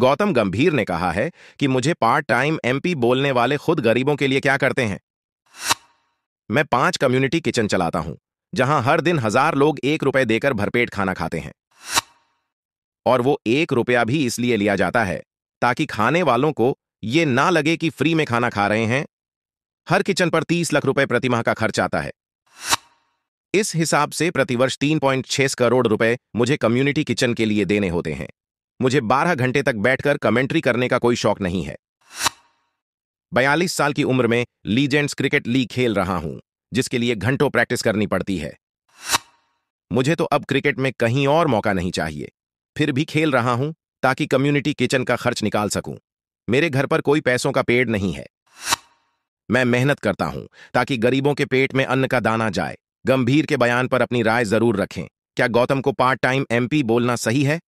गौतम गंभीर ने कहा है कि मुझे पार्ट टाइम एमपी बोलने वाले खुद गरीबों के लिए क्या करते हैं मैं पांच कम्युनिटी किचन चलाता हूं जहां हर दिन हजार लोग एक रुपए देकर भरपेट खाना खाते हैं और वो एक रुपया भी इसलिए लिया जाता है ताकि खाने वालों को ये ना लगे कि फ्री में खाना खा रहे हैं हर किचन पर तीस लाख रुपए प्रतिमाह का खर्च आता है इस हिसाब से प्रतिवर्ष तीन पॉइंट छह करोड़ रुपए मुझे कम्युनिटी किचन के लिए देने होते हैं मुझे 12 घंटे तक बैठकर कमेंट्री करने का कोई शौक नहीं है 42 साल की उम्र में लीजेंड्स क्रिकेट लीग खेल रहा हूं जिसके लिए घंटों प्रैक्टिस करनी पड़ती है मुझे तो अब क्रिकेट में कहीं और मौका नहीं चाहिए फिर भी खेल रहा हूं ताकि कम्युनिटी किचन का खर्च निकाल सकूं मेरे घर पर कोई पैसों का पेड़ नहीं है मैं मेहनत करता हूं ताकि गरीबों के पेट में अन्न का दाना जाए गंभीर के बयान पर अपनी राय जरूर रखें क्या गौतम को पार्ट टाइम एमपी बोलना सही है